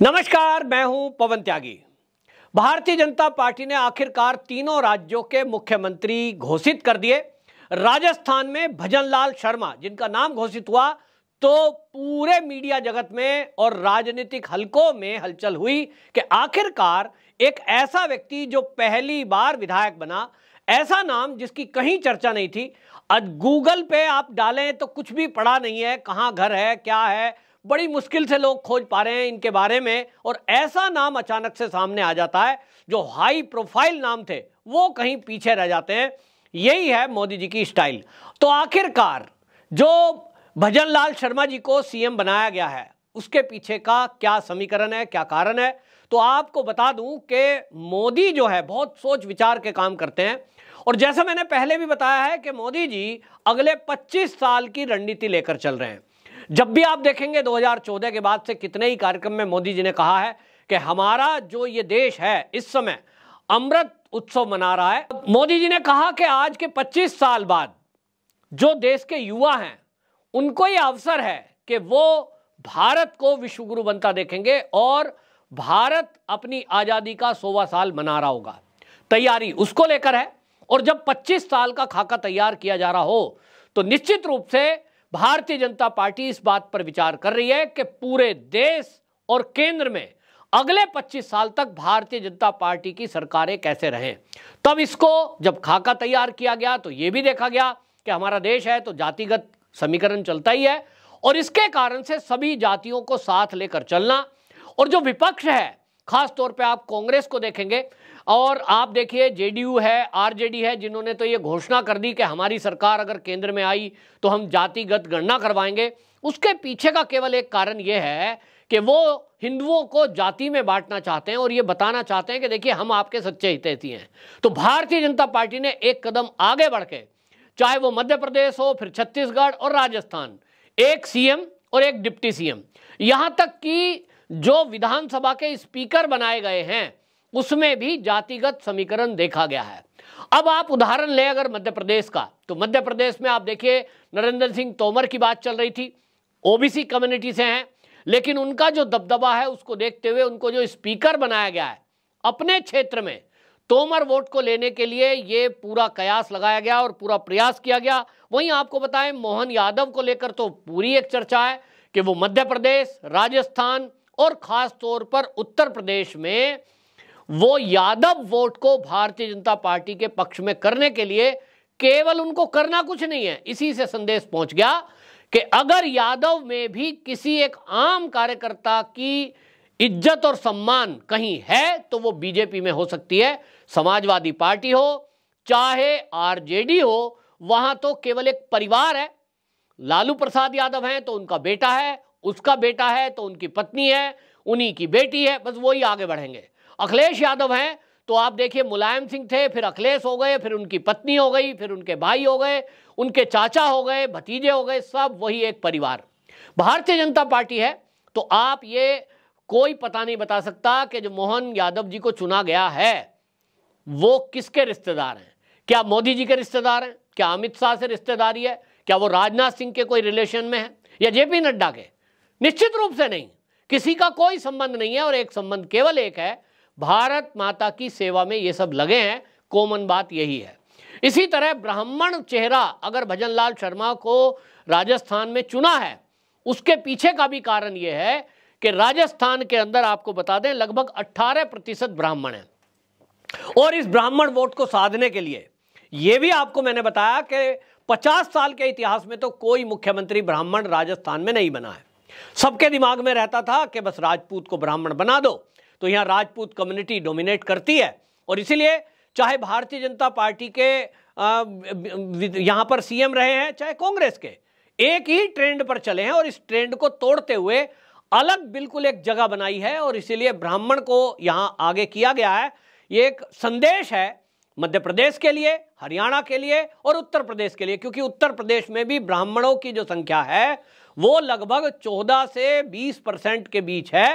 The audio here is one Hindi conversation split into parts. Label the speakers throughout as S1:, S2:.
S1: नमस्कार मैं हूं पवन त्यागी भारतीय जनता पार्टी ने आखिरकार तीनों राज्यों के मुख्यमंत्री घोषित कर दिए राजस्थान में भजनलाल शर्मा जिनका नाम घोषित हुआ तो पूरे मीडिया जगत में और राजनीतिक हलकों में हलचल हुई कि आखिरकार एक ऐसा व्यक्ति जो पहली बार विधायक बना ऐसा नाम जिसकी कहीं चर्चा नहीं थी आज गूगल पे आप डालें तो कुछ भी पड़ा नहीं है कहां घर है क्या है बड़ी मुश्किल से लोग खोज पा रहे हैं इनके बारे में और ऐसा नाम अचानक से सामने आ जाता है जो हाई प्रोफाइल नाम थे वो कहीं पीछे रह जाते हैं यही है मोदी जी की स्टाइल तो आखिरकार जो भजन लाल शर्मा जी को सीएम बनाया गया है उसके पीछे का क्या समीकरण है क्या कारण है तो आपको बता दूं कि मोदी जो है बहुत सोच विचार के काम करते हैं और जैसा मैंने पहले भी बताया है कि मोदी जी अगले 25 साल की रणनीति लेकर चल रहे हैं जब भी आप देखेंगे 2014 के बाद से कितने ही कार्यक्रम में मोदी जी ने कहा है कि हमारा जो ये देश है इस समय अमृत उत्सव मना रहा है मोदी जी ने कहा कि आज के 25 साल बाद जो देश के युवा हैं उनको ये अवसर है कि वो भारत को विश्वगुरु बनता देखेंगे और भारत अपनी आज़ादी का सोवा साल मना रहा होगा तैयारी उसको लेकर है और जब 25 साल का खाका तैयार किया जा रहा हो तो निश्चित रूप से भारतीय जनता पार्टी इस बात पर विचार कर रही है कि पूरे देश और केंद्र में अगले 25 साल तक भारतीय जनता पार्टी की सरकारें कैसे रहें तब इसको जब खाका तैयार किया गया तो यह भी देखा गया कि हमारा देश है तो जातिगत समीकरण चलता ही है और इसके कारण से सभी जातियों को साथ लेकर चलना और जो विपक्ष है खास तौर पे आप कांग्रेस को देखेंगे और आप देखिए जेडीयू है आरजेडी है जिन्होंने तो ये घोषणा कर दी कि हमारी सरकार अगर केंद्र में आई तो हम जातिगत गणना करवाएंगे उसके पीछे का केवल एक कारण ये है कि वो हिंदुओं को जाति में बांटना चाहते हैं और ये बताना चाहते हैं कि देखिए हम आपके सच्चे हितैती हैं तो भारतीय जनता पार्टी ने एक कदम आगे बढ़ के चाहे वो मध्य प्रदेश हो फिर छत्तीसगढ़ और राजस्थान एक सीएम और एक डिप्टी सीएम यहां तक कि जो विधानसभा के स्पीकर बनाए गए हैं उसमें भी जातिगत समीकरण देखा गया है अब आप उदाहरण लें अगर मध्य प्रदेश का तो मध्य प्रदेश में आप देखिए नरेंद्र सिंह तोमर की बात चल रही थी ओबीसी कम्युनिटी से हैं लेकिन उनका जो दबदबा है उसको देखते हुए उनको जो स्पीकर बनाया गया है अपने क्षेत्र में तोमर वोट को लेने के लिए ये पूरा कयास लगाया गया और पूरा प्रयास किया गया वहीं आपको बताएं मोहन यादव को लेकर तो पूरी एक चर्चा है कि वो मध्य प्रदेश राजस्थान और ख़ास तौर पर उत्तर प्रदेश में वो यादव वोट को भारतीय जनता पार्टी के पक्ष में करने के लिए केवल उनको करना कुछ नहीं है इसी से संदेश पहुंच गया कि अगर यादव में भी किसी एक आम कार्यकर्ता की इज्जत और सम्मान कहीं है तो वो बीजेपी में हो सकती है समाजवादी पार्टी हो चाहे आरजेडी हो वहां तो केवल एक परिवार है लालू प्रसाद यादव हैं तो उनका बेटा है उसका बेटा है तो उनकी पत्नी है उन्हीं की बेटी है बस वही आगे बढ़ेंगे अखिलेश यादव हैं तो आप देखिए मुलायम सिंह थे फिर अखिलेश हो गए फिर उनकी पत्नी हो गई फिर उनके भाई हो गए उनके चाचा हो गए भतीजे हो गए सब वही एक परिवार भारतीय जनता पार्टी है तो आप ये कोई पता नहीं बता सकता कि जो मोहन यादव जी को चुना गया है वो किसके रिश्तेदार हैं क्या मोदी जी के रिश्तेदार हैं क्या अमित शाह से रिश्तेदारी है क्या वो राजनाथ सिंह के कोई रिलेशन में है या जेपी नड्डा के निश्चित रूप से नहीं किसी का कोई संबंध नहीं है और एक संबंध केवल एक है भारत माता की सेवा में ये सब लगे हैं कॉमन बात यही है इसी तरह ब्राह्मण चेहरा अगर भजन लाल शर्मा को राजस्थान में चुना है उसके पीछे का भी कारण यह है कि राजस्थान के अंदर आपको बता दें लगभग 18 प्रतिशत ब्राह्मण हैं और इस ब्राह्मण वोट को साधने के लिए यह भी आपको मैंने बताया कि 50 साल के इतिहास में तो कोई मुख्यमंत्री ब्राह्मण राजस्थान में नहीं बना है सबके दिमाग में रहता था कि बस राजपूत को ब्राह्मण बना दो तो यहाँ राजपूत कम्युनिटी डोमिनेट करती है और इसीलिए चाहे भारतीय जनता पार्टी के यहाँ पर सीएम रहे हैं चाहे कांग्रेस के एक ही ट्रेंड पर चले हैं और इस ट्रेंड को तोड़ते हुए अलग बिल्कुल एक जगह बनाई है और इसीलिए ब्राह्मण को यहां आगे किया गया है ये एक संदेश है मध्य प्रदेश के लिए हरियाणा के लिए और उत्तर प्रदेश के लिए क्योंकि उत्तर प्रदेश में भी ब्राह्मणों की जो संख्या है वो लगभग 14 से 20 परसेंट के बीच है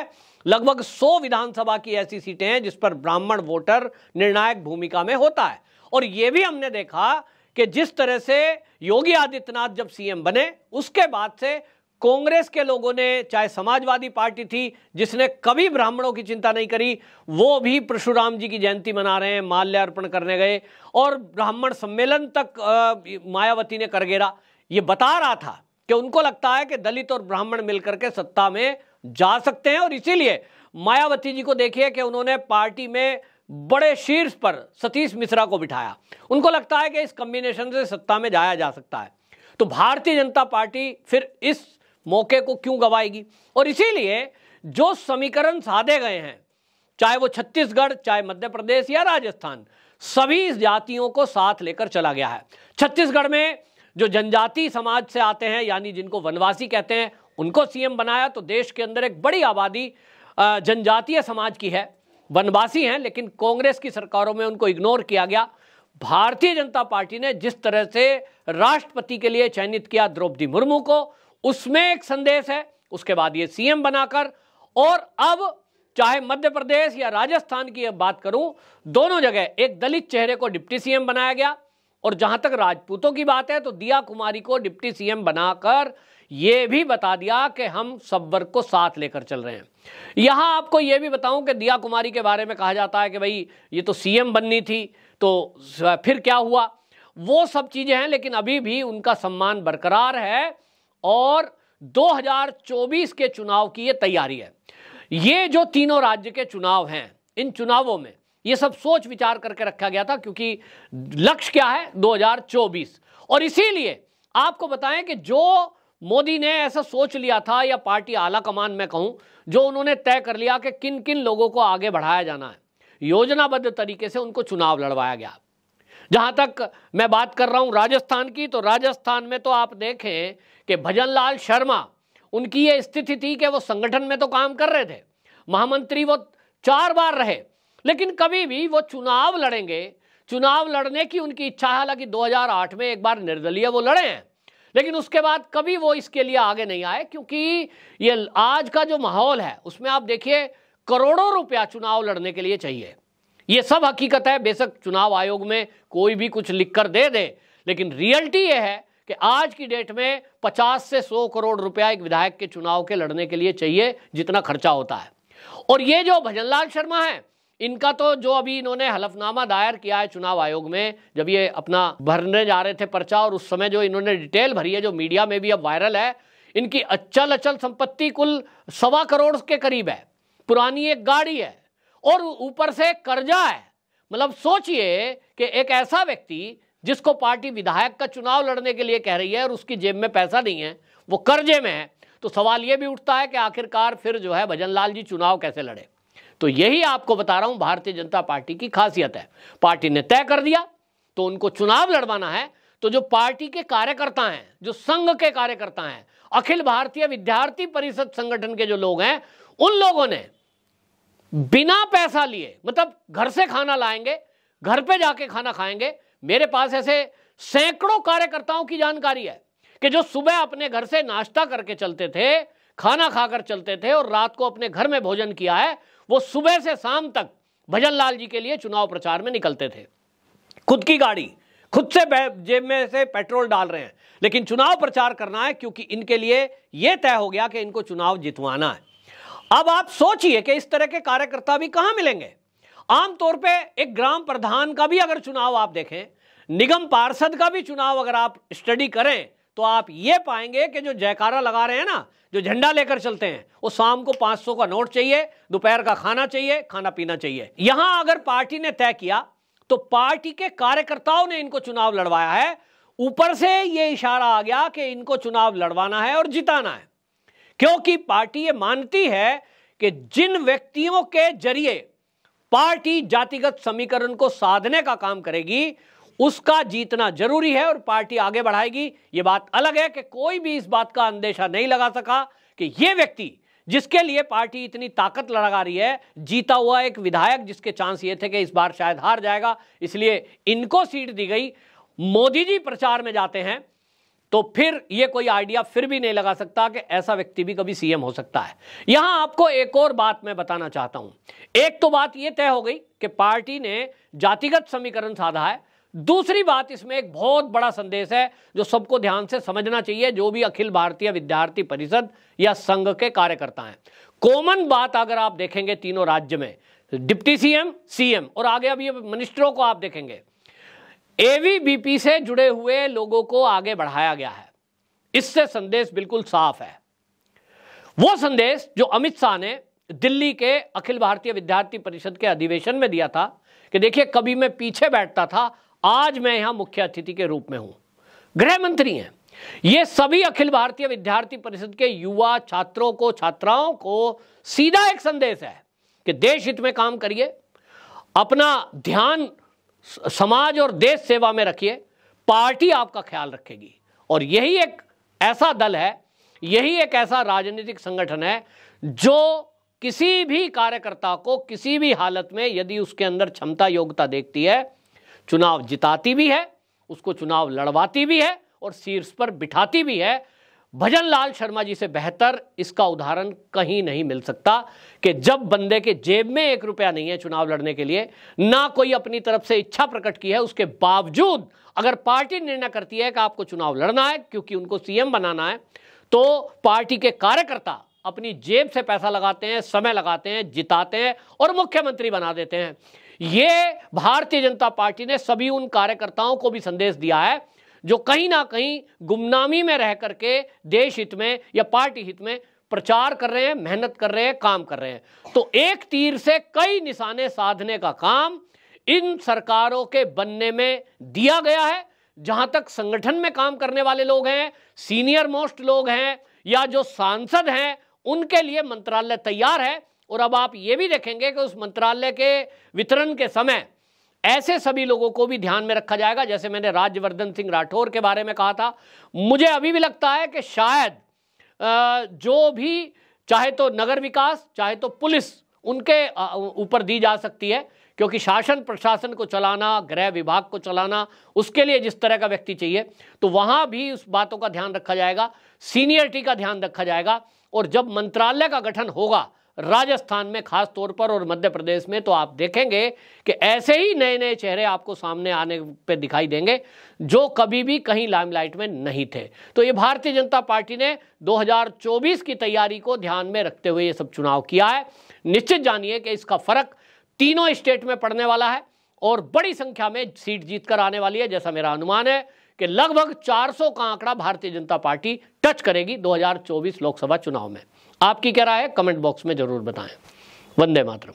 S1: लगभग 100 विधानसभा की ऐसी सीटें हैं जिस पर ब्राह्मण वोटर निर्णायक भूमिका में होता है और ये भी हमने देखा कि जिस तरह से योगी आदित्यनाथ जब सीएम बने उसके बाद से कांग्रेस के लोगों ने चाहे समाजवादी पार्टी थी जिसने कभी ब्राह्मणों की चिंता नहीं करी वो भी परशुराम जी की जयंती मना रहे हैं माल्यार्पण करने गए और ब्राह्मण सम्मेलन तक मायावती ने कर गेरा ये बता रहा था कि उनको लगता है कि दलित और ब्राह्मण मिलकर के सत्ता में जा सकते हैं और इसीलिए मायावती जी को देखिए कि उन्होंने पार्टी में बड़े शीर्ष पर सतीश मिश्रा को बिठाया उनको लगता है कि इस कम्बिनेशन से सत्ता में जाया जा सकता है तो भारतीय जनता पार्टी फिर इस मौके को क्यों गवाएगी और इसीलिए जो समीकरण साधे गए हैं चाहे वो छत्तीसगढ़ चाहे मध्य प्रदेश या राजस्थान सभी जातियों को साथ लेकर चला गया है छत्तीसगढ़ में जो जनजाति समाज से आते हैं यानी जिनको वनवासी कहते हैं उनको सीएम बनाया तो देश के अंदर एक बड़ी आबादी जनजातीय समाज की है वनवासी हैं लेकिन कांग्रेस की सरकारों में उनको इग्नोर किया गया भारतीय जनता पार्टी ने जिस तरह से राष्ट्रपति के लिए चयनित किया द्रौपदी मुर्मू को उसमें एक संदेश है उसके बाद ये सीएम बनाकर और अब चाहे मध्य प्रदेश या राजस्थान की बात करूं दोनों जगह एक दलित चेहरे को डिप्टी सीएम बनाया गया और जहां तक राजपूतों की बात है तो दिया कुमारी को डिप्टी सीएम बनाकर ये भी बता दिया कि हम सब वर्ग को साथ लेकर चल रहे हैं यहां आपको यह भी बताऊं कि दिया कुमारी के बारे में कहा जाता है कि भाई ये तो सीएम बननी थी तो फिर क्या हुआ वो सब चीजें हैं लेकिन अभी भी उनका सम्मान बरकरार है और 2024 के चुनाव की यह तैयारी है ये जो तीनों राज्य के चुनाव हैं इन चुनावों में ये सब सोच विचार करके रखा गया था क्योंकि लक्ष्य क्या है 2024 और इसीलिए आपको बताएं कि जो मोदी ने ऐसा सोच लिया था या पार्टी आला कमान में कहूं जो उन्होंने तय कर लिया कि किन किन लोगों को आगे बढ़ाया जाना है योजनाबद्ध तरीके से उनको चुनाव लड़वाया गया जहां तक मैं बात कर रहा हूं राजस्थान की तो राजस्थान में तो आप देखें कि भजन लाल शर्मा उनकी ये स्थिति थी कि वो संगठन में तो काम कर रहे थे महामंत्री वो चार बार रहे लेकिन कभी भी वो चुनाव लड़ेंगे चुनाव लड़ने की उनकी इच्छा है हालांकि 2008 में एक बार निर्दलीय वो लड़े हैं लेकिन उसके बाद कभी वो इसके लिए आगे नहीं आए क्योंकि ये आज का जो माहौल है उसमें आप देखिए करोड़ों रुपया चुनाव लड़ने के लिए चाहिए ये सब हकीकत है बेशक चुनाव आयोग में कोई भी कुछ लिख कर दे दे लेकिन रियलिटी ये है कि आज की डेट में 50 से 100 करोड़ रुपया एक विधायक के चुनाव के लड़ने के लिए चाहिए जितना खर्चा होता है और ये जो भजनलाल शर्मा है इनका तो जो अभी इन्होंने हलफनामा दायर किया है चुनाव आयोग में जब ये अपना भरने जा रहे थे पर्चा और उस समय जो इन्होंने डिटेल भरी है जो मीडिया में भी अब वायरल है इनकी अचल अचल संपत्ति कुल सवा करोड़ के करीब है पुरानी एक गाड़ी है और ऊपर से कर्जा है मतलब सोचिए कि एक ऐसा व्यक्ति जिसको पार्टी विधायक का चुनाव लड़ने के लिए कह रही है और उसकी जेब में पैसा नहीं है वो कर्जे में है तो सवाल ये भी उठता है कि आखिरकार फिर जो है लाल जी चुनाव कैसे लड़े तो यही आपको बता रहा हूं भारतीय जनता पार्टी की खासियत है पार्टी ने तय कर दिया तो उनको चुनाव लड़वाना है तो जो पार्टी के कार्यकर्ता हैं जो संघ के कार्यकर्ता हैं अखिल भारतीय विद्यार्थी परिषद संगठन के जो लोग हैं उन लोगों ने बिना पैसा लिए मतलब घर से खाना लाएंगे घर पे जाके खाना खाएंगे मेरे पास ऐसे सैकड़ों कार्यकर्ताओं की जानकारी है कि जो सुबह अपने घर से नाश्ता करके चलते थे खाना खाकर चलते थे और रात को अपने घर में भोजन किया है वो सुबह से शाम तक भजन लाल जी के लिए चुनाव प्रचार में निकलते थे खुद की गाड़ी खुद से जेब में से पेट्रोल डाल रहे हैं लेकिन चुनाव प्रचार करना है क्योंकि इनके लिए यह तय हो गया कि इनको चुनाव जितवाना है अब आप सोचिए कि इस तरह के कार्यकर्ता भी कहां मिलेंगे आमतौर पे एक ग्राम प्रधान का भी अगर चुनाव आप देखें निगम पार्षद का भी चुनाव अगर आप स्टडी करें तो आप ये पाएंगे कि जो जयकारा लगा रहे हैं ना जो झंडा लेकर चलते हैं वो शाम को 500 का नोट चाहिए दोपहर का खाना चाहिए खाना पीना चाहिए यहां अगर पार्टी ने तय किया तो पार्टी के कार्यकर्ताओं ने इनको चुनाव लड़वाया है ऊपर से ये इशारा आ गया कि इनको चुनाव लड़वाना है और जिताना है क्योंकि पार्टी ये मानती है कि जिन व्यक्तियों के जरिए पार्टी जातिगत समीकरण को साधने का काम करेगी उसका जीतना जरूरी है और पार्टी आगे बढ़ाएगी ये बात अलग है कि कोई भी इस बात का अंदेशा नहीं लगा सका कि यह व्यक्ति जिसके लिए पार्टी इतनी ताकत लगा रही है जीता हुआ एक विधायक जिसके चांस ये थे कि इस बार शायद हार जाएगा इसलिए इनको सीट दी गई मोदी जी प्रचार में जाते हैं तो फिर ये कोई आइडिया फिर भी नहीं लगा सकता कि ऐसा व्यक्ति भी कभी सीएम हो सकता है यहां आपको एक और बात मैं बताना चाहता हूं एक तो बात यह तय हो गई कि पार्टी ने जातिगत समीकरण साधा है दूसरी बात इसमें एक बहुत बड़ा संदेश है जो सबको ध्यान से समझना चाहिए जो भी अखिल भारतीय विद्यार्थी परिषद या संघ के कार्यकर्ता हैं कॉमन बात अगर आप देखेंगे तीनों राज्य में डिप्टी सीएम सीएम और आगे अभी मिनिस्टरों को आप देखेंगे एवीबीपी से जुड़े हुए लोगों को आगे बढ़ाया गया है इससे संदेश बिल्कुल साफ है वो संदेश जो अमित शाह ने दिल्ली के अखिल भारतीय विद्यार्थी परिषद के अधिवेशन में दिया था कि देखिए कभी मैं पीछे बैठता था आज मैं यहां मुख्य अतिथि के रूप में हूं गृह मंत्री हैं ये सभी अखिल भारतीय विद्यार्थी परिषद के युवा छात्रों को छात्राओं को सीधा एक संदेश है कि देश हित में काम करिए अपना ध्यान समाज और देश सेवा में रखिए पार्टी आपका ख्याल रखेगी और यही एक ऐसा दल है यही एक ऐसा राजनीतिक संगठन है जो किसी भी कार्यकर्ता को किसी भी हालत में यदि उसके अंदर क्षमता योग्यता देखती है चुनाव जिताती भी है उसको चुनाव लड़वाती भी है और शीर्ष पर बिठाती भी है भजन लाल शर्मा जी से बेहतर इसका उदाहरण कहीं नहीं मिल सकता कि जब बंदे के जेब में एक रुपया नहीं है चुनाव लड़ने के लिए ना कोई अपनी तरफ से इच्छा प्रकट की है उसके बावजूद अगर पार्टी निर्णय करती है कि आपको चुनाव लड़ना है क्योंकि उनको सीएम बनाना है तो पार्टी के कार्यकर्ता अपनी जेब से पैसा लगाते हैं समय लगाते हैं जिताते हैं और मुख्यमंत्री बना देते हैं ये भारतीय जनता पार्टी ने सभी उन कार्यकर्ताओं को भी संदेश दिया है जो कहीं ना कहीं गुमनामी में रह करके देश हित में या पार्टी हित में प्रचार कर रहे हैं मेहनत कर रहे हैं काम कर रहे हैं तो एक तीर से कई निशाने साधने का काम इन सरकारों के बनने में दिया गया है जहां तक संगठन में काम करने वाले लोग हैं सीनियर मोस्ट लोग हैं या जो सांसद हैं उनके लिए मंत्रालय तैयार है और अब आप ये भी देखेंगे कि उस मंत्रालय के वितरण के समय ऐसे सभी लोगों को भी ध्यान में रखा जाएगा जैसे मैंने राज्यवर्धन सिंह राठौर के बारे में कहा था मुझे अभी भी लगता है कि शायद जो भी चाहे तो नगर विकास चाहे तो पुलिस उनके ऊपर दी जा सकती है क्योंकि शासन प्रशासन को चलाना गृह विभाग को चलाना उसके लिए जिस तरह का व्यक्ति चाहिए तो वहां भी उस बातों का ध्यान रखा जाएगा सीनियरिटी का ध्यान रखा जाएगा और जब मंत्रालय का गठन होगा राजस्थान में खास तौर पर और मध्य प्रदेश में तो आप देखेंगे कि ऐसे ही नए नए चेहरे आपको सामने आने पे दिखाई देंगे जो कभी भी कहीं लाइमलाइट में नहीं थे तो ये भारतीय जनता पार्टी ने 2024 की तैयारी को ध्यान में रखते हुए ये सब चुनाव किया है निश्चित जानिए कि इसका फर्क तीनों स्टेट में पड़ने वाला है और बड़ी संख्या में सीट जीतकर आने वाली है जैसा मेरा अनुमान है कि लगभग 400 का आंकड़ा भारतीय जनता पार्टी टच करेगी 2024 लोकसभा चुनाव में आपकी क्या राय है कमेंट बॉक्स में ज़रूर बताएं वंदे मातरम